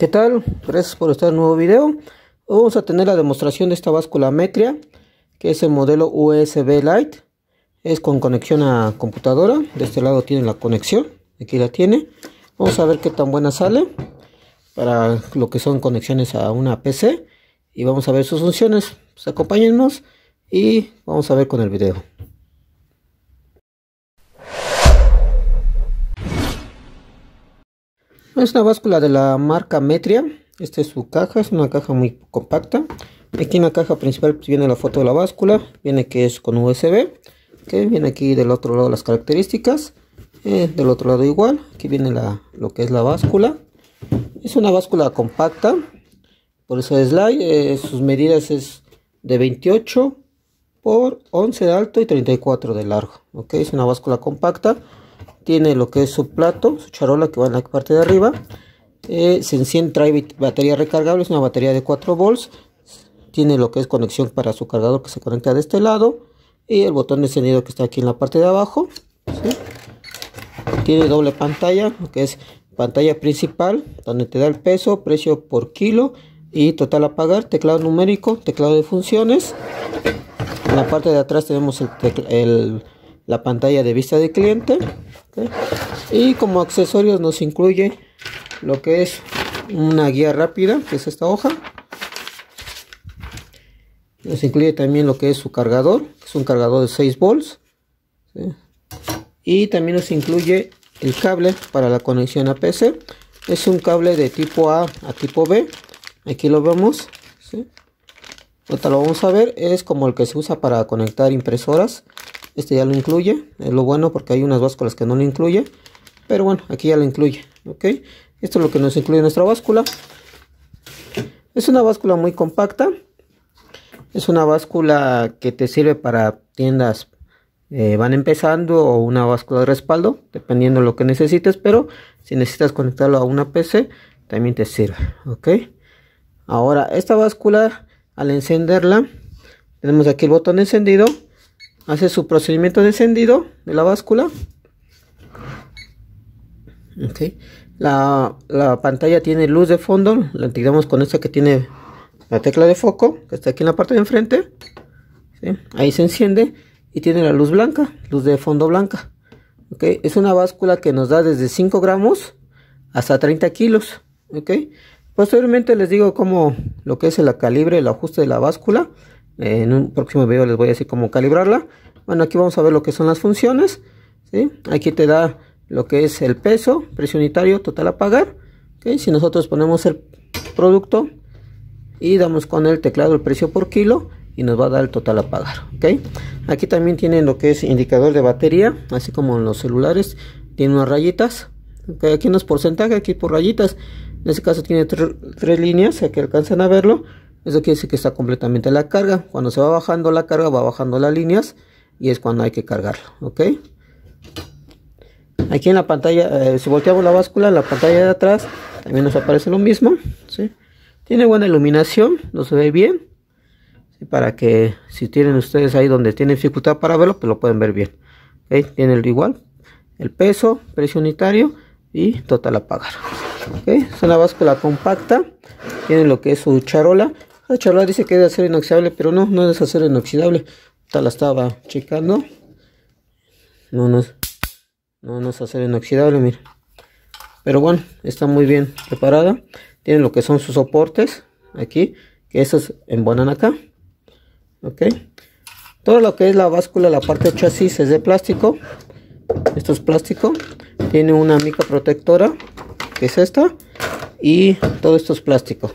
¿Qué tal? Gracias por estar en nuevo video. vamos a tener la demostración de esta báscula Metria, que es el modelo USB Lite. Es con conexión a computadora. De este lado tiene la conexión. Aquí la tiene. Vamos a ver qué tan buena sale para lo que son conexiones a una PC. Y vamos a ver sus funciones. Pues acompáñennos y vamos a ver con el video. Es una báscula de la marca Metria. Esta es su caja, es una caja muy compacta. Aquí en la caja principal pues, viene la foto de la báscula, viene que es con USB. que Viene aquí del otro lado las características. Eh, del otro lado igual, aquí viene la, lo que es la báscula. Es una báscula compacta, por eso es light. Eh, sus medidas es de 28 por 11 de alto y 34 de largo. ok Es una báscula compacta tiene lo que es su plato, su charola que va en la parte de arriba. Eh, se enciende, trae batería recargable, es una batería de 4 volts. Tiene lo que es conexión para su cargador que se conecta de este lado. Y el botón de encendido que está aquí en la parte de abajo. Tiene doble pantalla, lo que es pantalla principal, donde te da el peso, precio por kilo y total a pagar, teclado numérico, teclado de funciones. En la parte de atrás tenemos el, el la pantalla de vista de cliente. Y como accesorios nos incluye lo que es una guía rápida, que es esta hoja. Nos incluye también lo que es su cargador, es un cargador de 6 volts. Y también nos incluye el cable para la conexión a PC. Es un cable de tipo A a tipo B. Aquí lo vemos. Ahorita lo vamos a ver. Es como el que se usa para conectar impresoras. Este ya lo incluye, es lo bueno porque hay unas básculas que no lo incluye, pero bueno, aquí ya lo incluye, ¿ok? Esto es lo que nos incluye nuestra báscula. Es una báscula muy compacta, es una báscula que te sirve para tiendas eh, van empezando o una báscula de respaldo, dependiendo de lo que necesites, pero si necesitas conectarlo a una PC, también te sirve, ¿ok? Ahora, esta báscula, al encenderla, tenemos aquí el botón encendido hace su procedimiento de encendido de la báscula. Okay. La, la, pantalla tiene luz de fondo, la integramos con esta que tiene la tecla de foco, que está aquí en la parte de enfrente. Ahí se enciende y tiene la luz blanca, luz de fondo blanca. Okay. Es una báscula que nos da desde 5 gramos hasta 30 kilos. Okay. Posteriormente les digo cómo lo que es el calibre, el ajuste de la báscula eh, en un próximo video les voy a decir cómo calibrarla. Bueno, aquí vamos a ver lo que son las funciones. ¿sí? Aquí te da lo que es el peso, precio unitario, total a pagar. Si nosotros ponemos el producto y damos con el teclado el precio por kilo y nos va a dar el total a pagar. Aquí también tienen lo que es indicador de batería, así como en los celulares, tiene unas rayitas. Aquí unos porcentajes, aquí por rayitas. En este caso tiene tres líneas, aquí alcanzan a verlo. Eso quiere decir que está completamente la carga. Cuando se va bajando la carga, va bajando las líneas y es cuando hay que cargarlo, ¿ok? Aquí en la pantalla, eh, si volteamos la báscula, la pantalla de atrás también nos aparece lo mismo, ¿sí? Tiene buena iluminación, no se ve bien. Para que si tienen ustedes ahí donde tienen dificultad para verlo, pues lo pueden ver bien. Tiene lo igual, el peso, precio unitario y total a pagar. Es una báscula compacta, tiene lo que es su charola la ah, charla dice que es ser inoxidable, pero no, no es acero inoxidable. Esta la estaba checando. No, no es, no, inoxidable, mira. Pero bueno, está muy bien preparada. Tiene lo que son sus soportes aquí, que esos embonan acá. Ok. Todo lo que es la báscula, la parte de chasis es de plástico. Esto es plástico. Tiene una mica protectora, que es esta. Y todo esto es plástico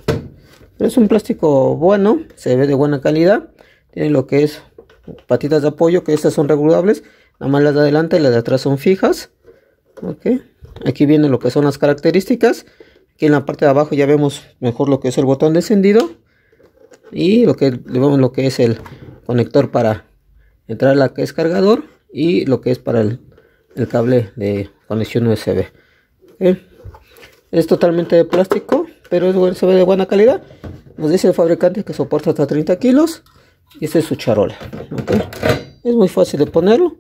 es un plástico bueno, se ve de buena calidad. Tiene lo que es patitas de apoyo, que estas son regulables. Nada más las de adelante y las de atrás son fijas. Aquí vienen lo que son las características. Aquí en la parte de abajo ya vemos mejor lo que es el botón de encendido. Y lo que lo que es el conector para entrar a la que es cargador. Y lo que es para el, cable de conexión USB. Es totalmente de plástico pero se ve de buena calidad. Nos dice el fabricante que soporta hasta 30 kilos. Y esta es su charola. Es muy fácil de ponerlo.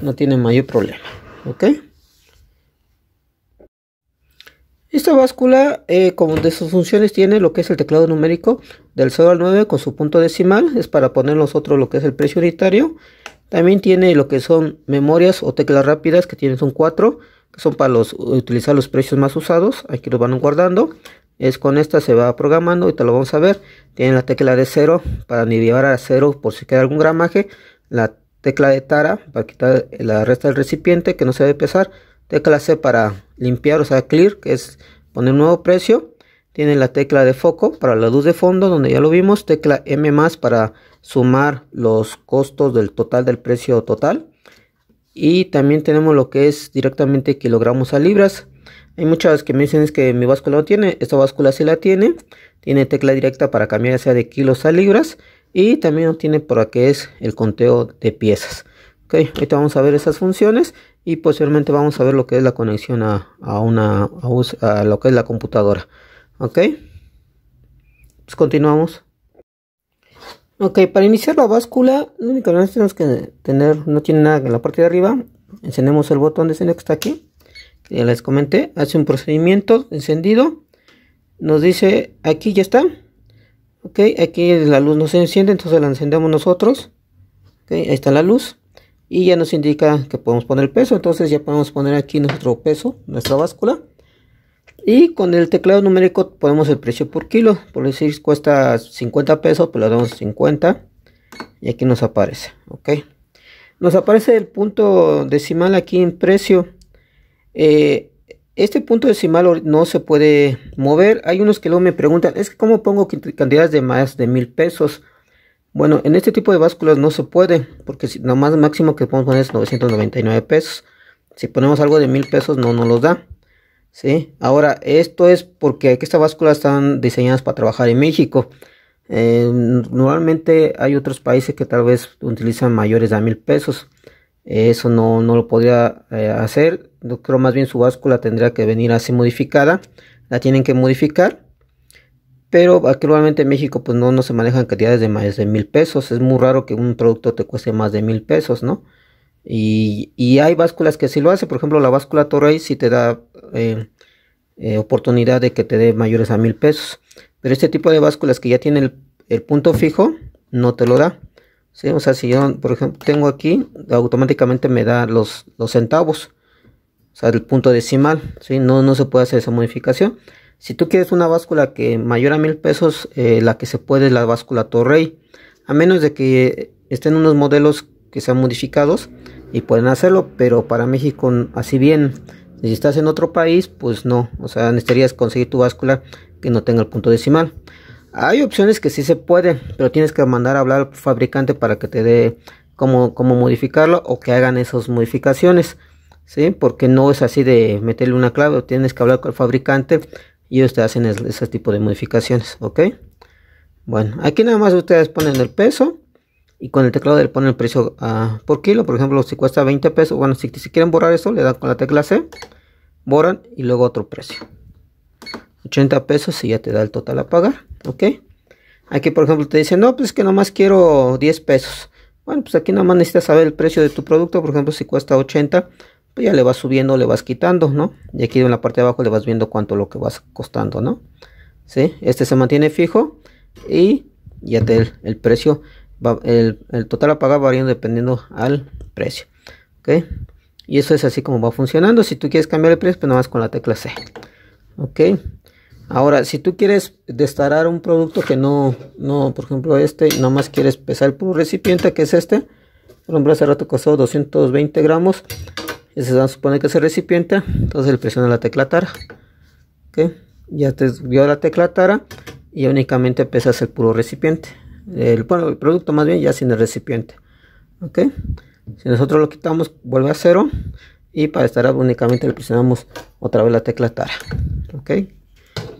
No tiene mayor problema. ¿ok? Esta báscula, eh, como de sus funciones, tiene lo que es el teclado numérico del 0 al 9 con su punto decimal. Es para poner nosotros lo que es el precio unitario. También tiene lo que son memorias o teclas rápidas que tienen son 4, que son para los, utilizar los precios más usados. Aquí lo van guardando es con esta se va programando, y te lo vamos a ver. Tiene la tecla de cero para nivelar a cero por si queda algún gramaje. La tecla de tara para quitar la resta del recipiente que no se debe pesar. Tecla C para limpiar, o sea, clear, que es poner un nuevo precio. Tiene la tecla de foco para la luz de fondo, donde ya lo vimos. Tecla M más para sumar los costos del total del precio total. Y también tenemos lo que es directamente kilogramos a libras hay muchas que me dicen que mi báscula no tiene, esta báscula sí la tiene, tiene tecla directa para cambiar sea de kilos a libras y también tiene por aquí es el conteo de piezas. Ok, ahorita vamos a ver esas funciones y posteriormente vamos a ver lo que es la conexión a, una a, lo que es la computadora. Ok, pues continuamos. Ok, para iniciar la báscula, lo único que tenemos que tener, no tiene nada en la parte de arriba, encendemos el botón de escena que está aquí ya les comenté, hace un procedimiento encendido, nos dice aquí ya está, ok, aquí la luz no se enciende, entonces la encendemos nosotros, ok, ahí está la luz, y ya nos indica que podemos poner el peso, entonces ya podemos poner aquí nuestro peso, nuestra báscula, y con el teclado numérico ponemos el precio por kilo, por decir cuesta 50 pesos, pues le damos 50, y aquí nos aparece, ok, nos aparece el punto decimal aquí en precio, eh, este punto decimal no se puede mover. Hay unos que luego me preguntan, es que cómo pongo cantidades de más de mil pesos. Bueno, en este tipo de básculas no se puede, porque si, nomás máximo que podemos poner es 999 pesos. Si ponemos algo de mil pesos no nos los da. ¿sí? Ahora, esto es porque estas básculas están diseñadas para trabajar en México. Eh, normalmente hay otros países que tal vez utilizan mayores a mil pesos. eso no, lo podría eh, hacer creo más bien su báscula tendría que venir así modificada, la tienen que modificar, pero actualmente en México pues no, se manejan cantidades de más de mil pesos, es muy raro que un producto te cueste más de mil pesos, ¿no? Y, hay básculas que sí lo hace, por ejemplo la báscula Torrey sí te da eh, eh, oportunidad de que te dé mayores a mil pesos, pero este tipo de básculas que ya tiene el, punto fijo no te lo da. O sea, si yo, por ejemplo, tengo aquí, automáticamente me da los, los centavos o sea, el punto decimal, ¿sí? No, no se puede hacer esa modificación. Si tú quieres una báscula que mayor a mil pesos, eh, la que se puede es la báscula Torrey, a menos de que estén unos modelos que sean modificados y pueden hacerlo, pero para México así bien. Si estás en otro país, pues no, o sea, necesitarías conseguir tu báscula que no tenga el punto decimal. Hay opciones que sí se pueden, pero tienes que mandar a hablar al fabricante para que te dé cómo modificarlo o que hagan esas modificaciones. Porque no es así de meterle una clave, tienes que hablar con el fabricante y ellos te hacen ese tipo de modificaciones, ¿ok? Bueno, aquí nada más ustedes ponen el peso y con el teclado le ponen el precio ah, por kilo, por ejemplo, si cuesta 20 pesos, bueno, si, quieren borrar eso, le dan con la tecla C, borran y luego otro precio. 80 pesos y ya te da el total a pagar, ¿ok? Aquí, por ejemplo, te dicen, no, pues que nada más quiero 10 pesos. Bueno, pues aquí nada más necesitas saber el precio de tu producto, por ejemplo, si cuesta 80, pues ya le vas subiendo, le vas quitando, ¿no? Y aquí en la parte de abajo le vas viendo cuánto lo que vas costando, ¿no? ¿Sí? Este se mantiene fijo y ya te el, precio, el, total a pagar variando dependiendo al precio, ¿ok? Y eso es así como va funcionando. Si tú quieres cambiar el precio, pues nada más con la tecla C, ¿ok? Ahora, si tú quieres destarar un producto que no, no, por ejemplo este, nada más quieres pesar por un recipiente que es este, por ejemplo hace rato costó 220 gramos, ese se supone que es el recipiente entonces le presiona la tecla tara ya te vio la tecla tara y únicamente pesas el puro recipiente el, bueno, el producto más bien ya sin el recipiente ok si nosotros lo quitamos vuelve a cero y para estar únicamente le presionamos otra vez la tecla tara ok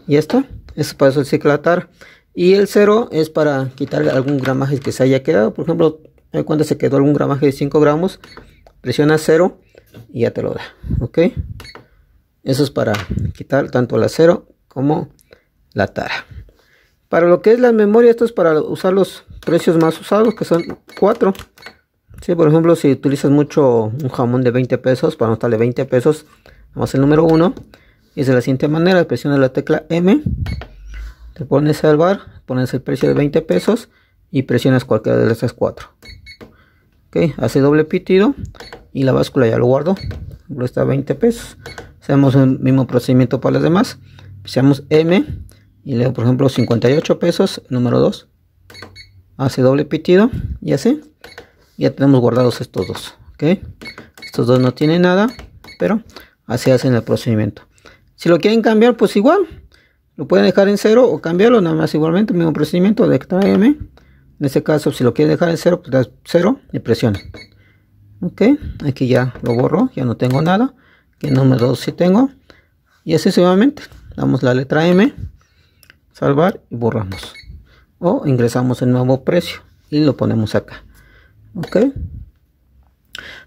y esto es para eso el ciclo tara y el cero es para quitar algún gramaje que se haya quedado por ejemplo cuando se quedó algún gramaje de 5 gramos presiona cero y ya te lo da ok eso es para quitar tanto el acero como la tara para lo que es la memoria esto es para usar los precios más usados que son 4 Si por ejemplo, si utilizas mucho un jamón de 20 pesos, para anotarle 20 pesos, vamos el número 1. Y es de la siguiente manera, presionas la tecla M, te pones al bar pones el precio de 20 pesos y presionas cualquiera de estas cuatro hace doble pitido y la báscula ya lo guardo está 20 pesos hacemos el mismo procedimiento para los demás hacemos M y leo por ejemplo 58 pesos número 2 hace doble pitido y así ya tenemos guardados estos dos ok estos dos no tienen nada pero así hacen el procedimiento si lo quieren cambiar pues igual lo pueden dejar en cero o cambiarlo nada más igualmente mismo procedimiento de M en este caso, si lo quiere dejar en cero, pues da cero y presiona. Ok, aquí ya lo borro, ya no tengo nada. Que número 2 sí tengo. Y así sucesivamente. Damos la letra M, salvar y borramos. O ingresamos el nuevo precio y lo ponemos acá. Ok.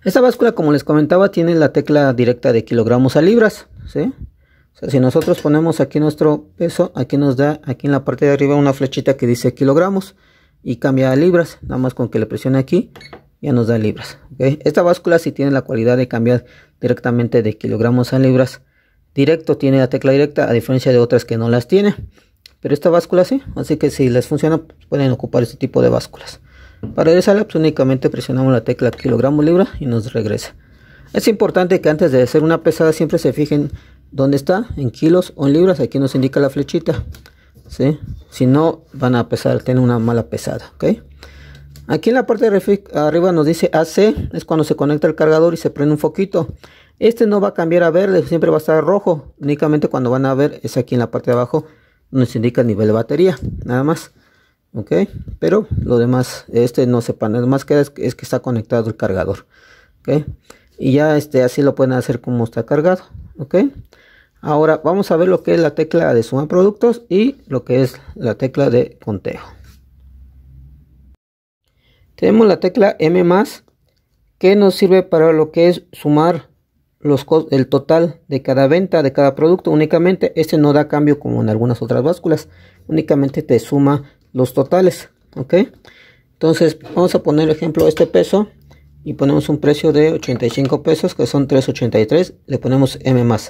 Esta báscula, como les comentaba, tiene la tecla directa de kilogramos a libras. O sea, si nosotros ponemos aquí nuestro peso, aquí nos da, aquí en la parte de arriba, una flechita que dice kilogramos y cambia a libras. Nada más con que le presione aquí ya nos da libras. Esta báscula sí tiene la cualidad de cambiar directamente de kilogramos a libras. Directo tiene la tecla directa a diferencia de otras que no las tiene. Pero esta báscula sí, así que si les funciona pueden ocupar este tipo de básculas. Para regresarla pues, únicamente presionamos la tecla kilogramo libra y nos regresa. Es importante que antes de hacer una pesada siempre se fijen dónde está, en kilos o en libras. Aquí nos indica la flechita. Si no, van a pesar, tiene una mala pesada, ¿ok? Aquí en la parte de arriba nos dice AC, es cuando se conecta el cargador y se prende un foquito. Este no va a cambiar a verde, siempre va a estar rojo. Únicamente cuando van a ver es aquí en la parte de abajo nos indica el nivel de batería, nada más. ¿Ok? Pero lo demás, este no se pone, más que es, es, que está conectado el cargador. ¿Ok? Y ya este, así lo pueden hacer como está cargado. ¿Ok? Ahora vamos a ver lo que es la tecla de suma productos y lo que es la tecla de conteo. Tenemos la tecla M que nos sirve para lo que es sumar los el total de cada venta de cada producto únicamente. Este no da cambio como en algunas otras básculas, únicamente te suma los totales. entonces vamos a poner ejemplo este peso y ponemos un precio de 85 pesos que son 3.83. Le ponemos M más.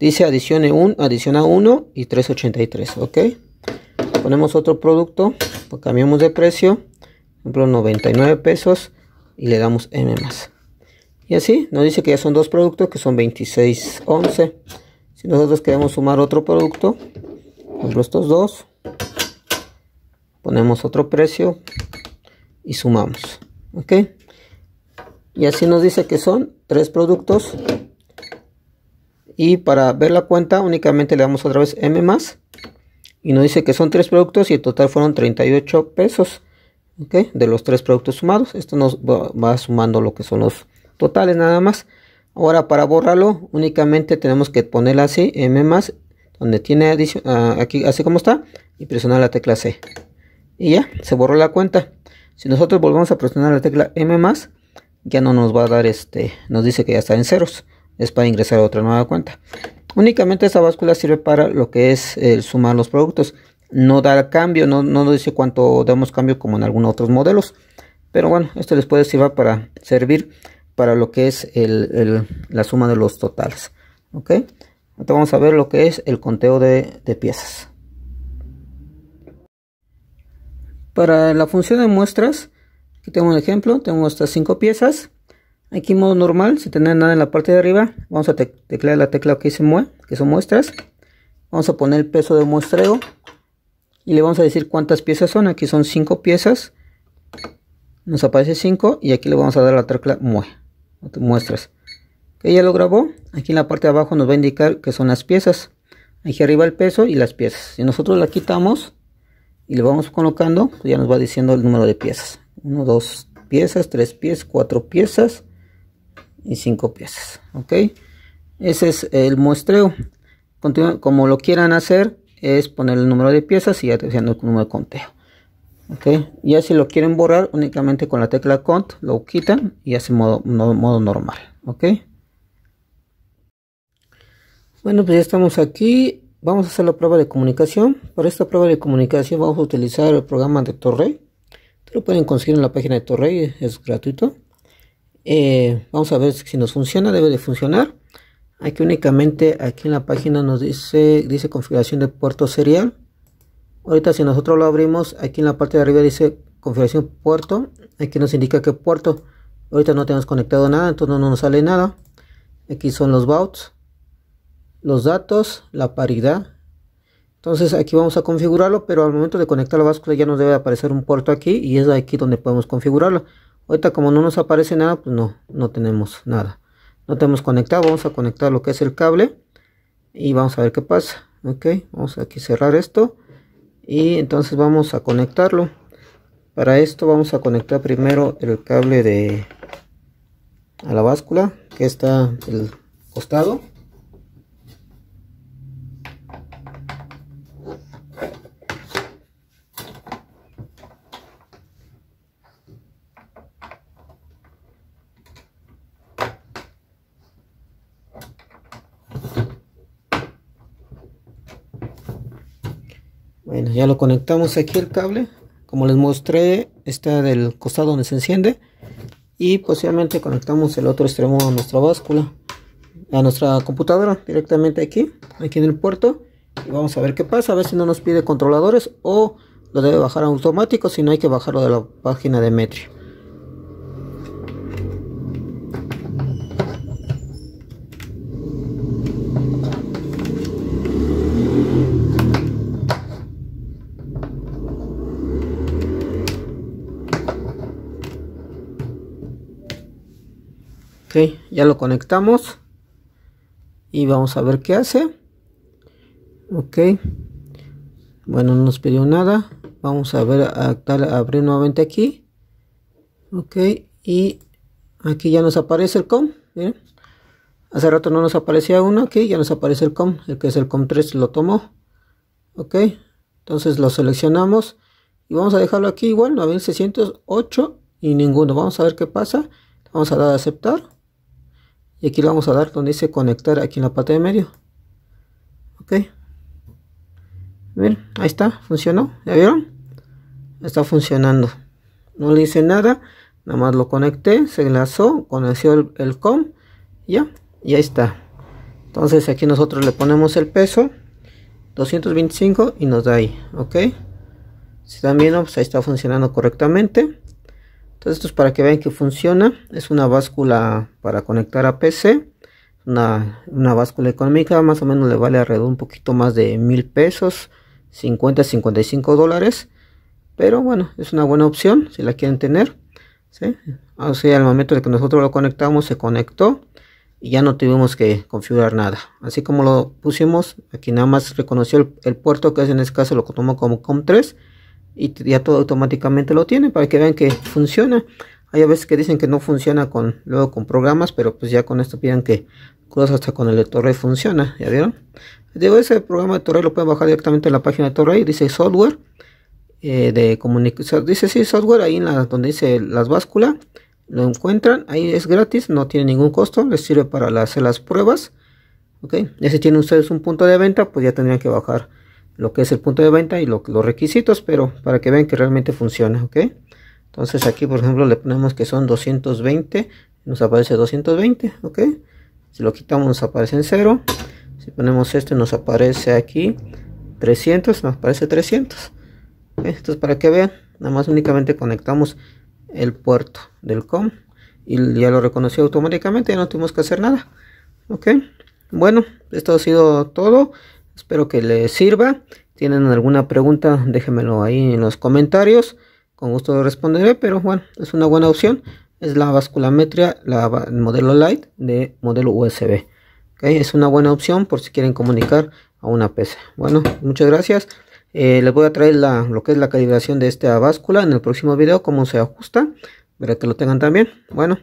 Dice adicione un, adiciona 1 y 3.83, ¿ok? Ponemos otro producto, cambiamos de precio, por ejemplo 99 pesos y le damos M más. Y así nos dice que ya son dos productos que son 26.11. Si nosotros queremos sumar otro producto, por ejemplo estos dos, ponemos otro precio y sumamos, ¿ok? Y así nos dice que son tres productos y para ver la cuenta únicamente le damos otra vez M más y nos dice que son tres productos y el total fueron 38 pesos Ok, de los tres productos sumados esto nos va, sumando lo que son los totales nada más ahora para borrarlo únicamente tenemos que poner así M más donde tiene ah, aquí así como está y presionar la tecla C y ya se borró la cuenta si nosotros volvemos a presionar la tecla M más ya no nos va a dar este nos dice que ya está en ceros es para ingresar a otra nueva cuenta. Únicamente esta báscula sirve para lo que es el eh, sumar los productos. No da cambio, no, nos dice cuánto damos cambio como en algunos otros modelos. Pero bueno, esto les puede servir para, servir para lo que es la suma de los totales. ¿Ok? entonces vamos a ver lo que es el conteo de, de piezas. Para la función de muestras, aquí tengo un ejemplo, tengo estas 5 piezas. Aquí en modo normal, sin tener nada en la parte de arriba, vamos a teclar la tecla que dice MUE que son muestras. Vamos a poner el peso de muestreo y le vamos a decir cuántas piezas son. Aquí son 5 piezas. Nos aparece 5 y aquí le vamos a dar la tecla mue, muestras. Que ya lo grabó. Aquí en la parte de abajo nos va a indicar que son las piezas. Aquí arriba el peso y las piezas. Si nosotros la quitamos y le vamos colocando, pues ya nos va diciendo el número de piezas. 1, 2 piezas, 3 piezas, 4 piezas y 5 piezas. Ok, ese es el muestreo. como lo quieran hacer, es poner el número de piezas y ya haciendo el número de conteo. Ok, ya si lo quieren borrar, únicamente con la tecla cont lo quitan y hace modo, modo normal. Ok, bueno, pues ya estamos aquí. Vamos a hacer la prueba de comunicación. Para esta prueba de comunicación, vamos a utilizar el programa de Torrey. lo pueden conseguir en la página de Torrey, es gratuito. Eh, vamos a ver si nos funciona, debe de funcionar. Aquí únicamente, aquí en la página nos dice, dice configuración de puerto serial. Ahorita si nosotros lo abrimos, aquí en la parte de arriba dice configuración puerto. Aquí nos indica que puerto. Ahorita no tenemos conectado nada, entonces no nos sale nada. Aquí son los bouts, los datos, la paridad. Entonces aquí vamos a configurarlo, pero al momento de conectar la báscula ya nos debe aparecer un puerto aquí y es aquí donde podemos configurarlo. Ahorita como no nos aparece nada, pues no, no tenemos nada. No tenemos conectado, vamos a conectar lo que es el cable y vamos a ver qué pasa. Ok, vamos aquí a cerrar esto y entonces vamos a conectarlo. Para esto vamos a conectar primero el cable de a la báscula que está el costado Bueno, ya lo conectamos aquí el cable. Como les mostré, está del costado donde se enciende. Y posiblemente conectamos el otro extremo a nuestra báscula. A nuestra computadora directamente aquí. Aquí en el puerto. Y vamos a ver qué pasa. A ver si no nos pide controladores. O lo debe bajar automático. Si no hay que bajarlo de la página de Metri. ya lo conectamos y vamos a ver qué hace ok bueno no nos pidió nada vamos a ver a, abrir nuevamente aquí ok y aquí ya nos aparece el com hace rato no nos aparecía uno aquí ya nos aparece el com el que es el com 3 lo tomó ok entonces lo seleccionamos y vamos a dejarlo aquí igual 9608 y ninguno vamos a ver qué pasa vamos a dar a aceptar y aquí le vamos a dar donde dice conectar aquí en la parte de medio ok bien, ahí está funcionó ya vieron está funcionando no le hice nada nada más lo conecté se enlazó conoció el, com ya y ahí está entonces aquí nosotros le ponemos el peso 225 y nos da ahí ok si están viendo pues ahí está funcionando correctamente entonces esto es para que vean que funciona. Es una báscula para conectar a PC. Una, báscula económica. Más o menos le vale alrededor un poquito más de mil pesos. 50, 55 dólares. Pero bueno, es una buena opción si la quieren tener. Ah, o sea, al momento de que nosotros lo conectamos se conectó. Y ya no tuvimos que configurar nada. Así como lo pusimos, aquí nada más reconoció el, puerto que es en este caso lo que tomó como COM3 y ya todo automáticamente lo tiene para que vean que funciona. Hay a veces que dicen que no funciona con luego con programas, pero pues ya con esto piden que cosas hasta con el de Torrey funciona, ¿ya vieron? Digo, ese programa de Torrey lo pueden bajar directamente en la página de Torrey dice software eh, de comunicación, dice sí, software ahí en donde dice las básculas, lo encuentran, ahí es gratis, no tiene ningún costo, les sirve para hacer las pruebas, ¿ok? Ya si tienen ustedes un punto de venta, pues ya tendrían que bajar lo que es el punto de venta y los requisitos, pero para que vean que realmente funciona, ¿ok? Entonces aquí, por ejemplo, le ponemos que son 220, nos aparece 220, ¿ok? Si lo quitamos nos aparece en 0. Si ponemos este nos aparece aquí 300, nos aparece 300. esto es para que vean, nada más únicamente conectamos el puerto del COM y ya lo reconoció automáticamente, no tuvimos que hacer nada. ¿Ok? Bueno, esto ha sido todo. Espero que les sirva. Tienen alguna pregunta, déjenmelo ahí en los comentarios. Con gusto lo responderé, pero bueno, es una buena opción. Es la metria. la modelo light de modelo USB. Es una buena opción por si quieren comunicar a una PC. Bueno, muchas gracias. Eh, les voy a traer la, lo que es la calibración de esta báscula en el próximo video, cómo se ajusta. Verá que lo tengan también. Bueno,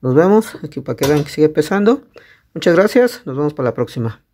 nos vemos aquí para que vean que sigue pesando. Muchas gracias, nos vemos para la próxima.